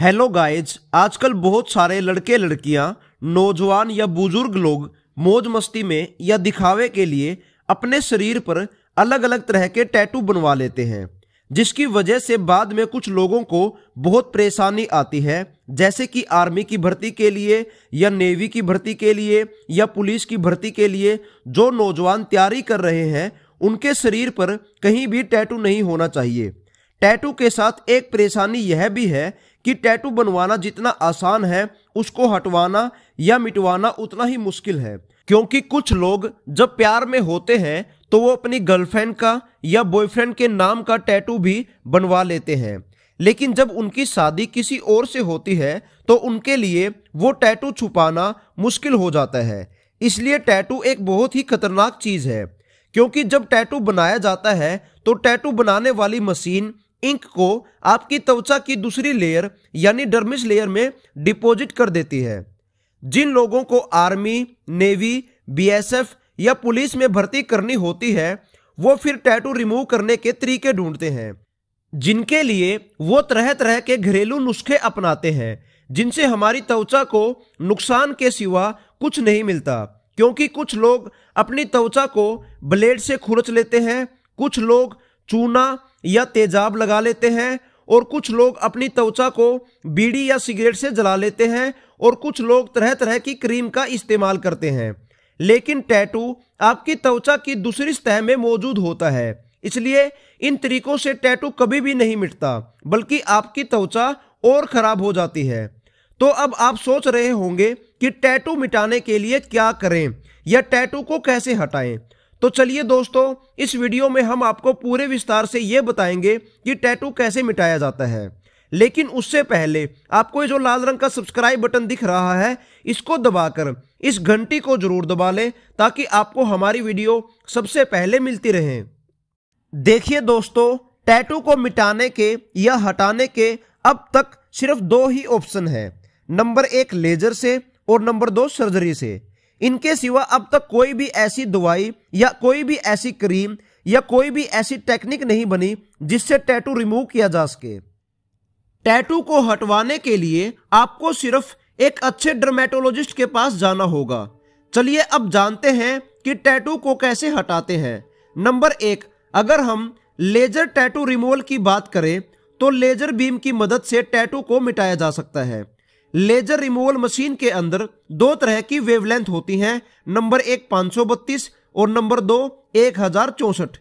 hello guys आजकल बहुत सारे लड़के लड़कियां नौजवान या बुजुर्ग लोग मौज मस्ती में या दिखावे के लिए अपने शरीर पर अलग अलग तरह के टैटू बनवा लेते हैं जिसकी वजह से बाद में कुछ लोगों को बहुत परेशानी आती है जैसे कि आर्मी की भर्ती के लिए या नेवी की भर्ती के लिए या पुलिस की भर्ती के लिए जो नौजवान तैयारी कर रहे हैं उनके शरीर पर कहीं भी टैटू नहीं होना चाहिए टैटू के साथ एक परेशानी यह भी है कि टैटू बनवाना जितना आसान है उसको हटवाना या मिटवाना उतना ही मुश्किल है क्योंकि कुछ लोग जब प्यार में होते हैं तो वो अपनी गर्लफ्रेंड का या बॉयफ्रेंड के नाम का टैटू भी बनवा लेते हैं लेकिन जब उनकी शादी किसी और से होती है तो उनके लिए वो टैटू छुपाना मुश्किल हो जाता है इसलिए टैटू एक बहुत ही खतरनाक चीज़ है क्योंकि जब टैटू बनाया जाता है तो टैटू बनाने वाली मशीन इंक को आपकी त्वचा की दूसरी लेयर यानी डर्मिस लेयर में डिपॉजिट कर देती है जिन लोगों को आर्मी नेवी बीएसएफ या पुलिस में भर्ती करनी होती है वो फिर टैटू रिमूव करने के तरीके ढूंढते हैं जिनके लिए वो तरह तरह के घरेलू नुस्खे अपनाते हैं जिनसे हमारी त्वचा को नुकसान के सिवा कुछ नहीं मिलता क्योंकि कुछ लोग अपनी त्वचा को ब्लेड से खुरच लेते हैं कुछ लोग चूना या तेजाब लगा लेते हैं और कुछ लोग अपनी त्वचा को बीड़ी या सिगरेट से जला लेते हैं और कुछ लोग तरह तरह की क्रीम का इस्तेमाल करते हैं लेकिन टैटू आपकी त्वचा की दूसरी सतह में मौजूद होता है इसलिए इन तरीकों से टैटू कभी भी नहीं मिटता बल्कि आपकी त्वचा और खराब हो जाती है तो अब आप सोच रहे होंगे कि टैटू मिटाने के लिए क्या करें या टैटू को कैसे हटाएं तो चलिए दोस्तों इस वीडियो में हम आपको पूरे विस्तार से ये बताएंगे कि टैटू कैसे मिटाया जाता है लेकिन उससे पहले आपको ये जो लाल रंग का सब्सक्राइब बटन दिख रहा है इसको दबाकर इस घंटी को जरूर दबा लें ताकि आपको हमारी वीडियो सबसे पहले मिलती रहे देखिए दोस्तों टैटू को मिटाने के या हटाने के अब तक सिर्फ दो ही ऑप्शन है नंबर एक लेजर से और नंबर दो सर्जरी से इनके सिवा अब तक कोई भी ऐसी दवाई या कोई भी ऐसी क्रीम या कोई भी ऐसी टेक्निक नहीं बनी जिससे टैटू रिमूव किया जा सके टैटू को हटवाने के लिए आपको सिर्फ एक अच्छे डर्मेटोलॉजिस्ट के पास जाना होगा चलिए अब जानते हैं कि टैटू को कैसे हटाते हैं नंबर एक अगर हम लेजर टैटू रिमूवल की बात करें तो लेजर बीम की मदद से टैटू को मिटाया जा सकता है लेजर रिमूवल मशीन के अंदर दो तरह की वेवलेंथ होती हैं नंबर एक बत्तीस और नंबर दो एक हजार चौसठ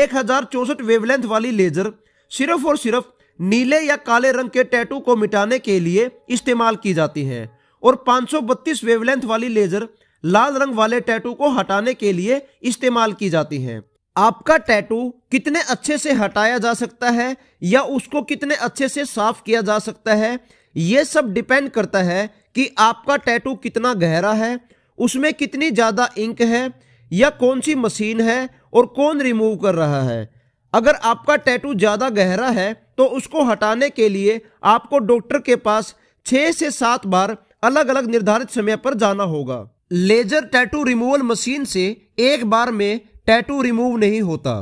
एक हजार चौसठ वेवलेंथ वाली लेजर सिर्फ और सिर्फ नीले या काले रंग के टैटू को मिटाने के लिए इस्तेमाल की जाती है और बत्तीस वेवलेंथ वाली लेजर लाल रंग वाले टैटू को हटाने के लिए इस्तेमाल की जाती है आपका टैटू कितने अच्छे से हटाया जा सकता है या उसको कितने अच्छे से साफ किया जा सकता है ये सब डिपेंड करता है कि आपका टैटू कितना गहरा है उसमें कितनी ज़्यादा इंक है या कौन सी मशीन है और कौन रिमूव कर रहा है अगर आपका टैटू ज़्यादा गहरा है तो उसको हटाने के लिए आपको डॉक्टर के पास छः से सात बार अलग अलग निर्धारित समय पर जाना होगा लेजर टैटू रिमूवल मशीन से एक बार में टैटू रिमूव नहीं होता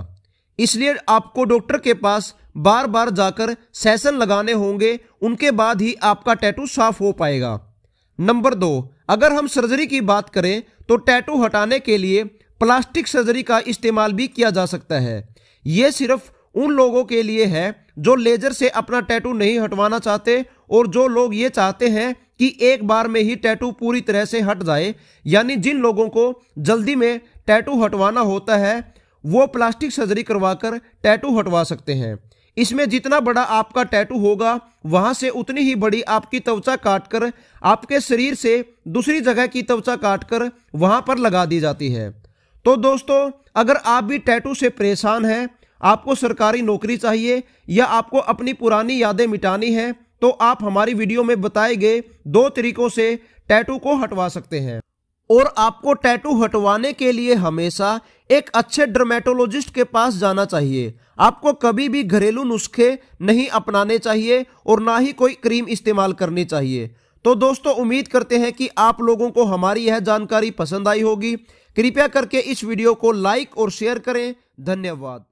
इसलिए आपको डॉक्टर के पास बार बार जाकर सेशन लगाने होंगे उनके बाद ही आपका टैटू साफ हो पाएगा नंबर दो अगर हम सर्जरी की बात करें तो टैटू हटाने के लिए प्लास्टिक सर्जरी का इस्तेमाल भी किया जा सकता है ये सिर्फ उन लोगों के लिए है जो लेजर से अपना टैटू नहीं हटवाना चाहते और जो लोग ये चाहते हैं कि एक बार में ही टैटू पूरी तरह से हट जाए यानी जिन लोगों को जल्दी में टैटू हटवाना होता है वो प्लास्टिक सर्जरी करवाकर टैटू हटवा सकते हैं इसमें जितना बड़ा आपका टैटू होगा वहां से उतनी ही बड़ी आपकी त्वचा काटकर आपके शरीर से दूसरी जगह की त्वचा काटकर वहां पर लगा दी जाती है तो दोस्तों अगर आप भी टैटू से परेशान हैं आपको सरकारी नौकरी चाहिए या आपको अपनी पुरानी यादें मिटानी है तो आप हमारी वीडियो में बताए गए दो तरीकों से टैटू को हटवा सकते हैं और आपको टैटू हटवाने के लिए हमेशा एक अच्छे ड्रमेटोलॉजिस्ट के पास जाना चाहिए आपको कभी भी घरेलू नुस्खे नहीं अपनाने चाहिए और ना ही कोई क्रीम इस्तेमाल करनी चाहिए तो दोस्तों उम्मीद करते हैं कि आप लोगों को हमारी यह जानकारी पसंद आई होगी कृपया करके इस वीडियो को लाइक और शेयर करें धन्यवाद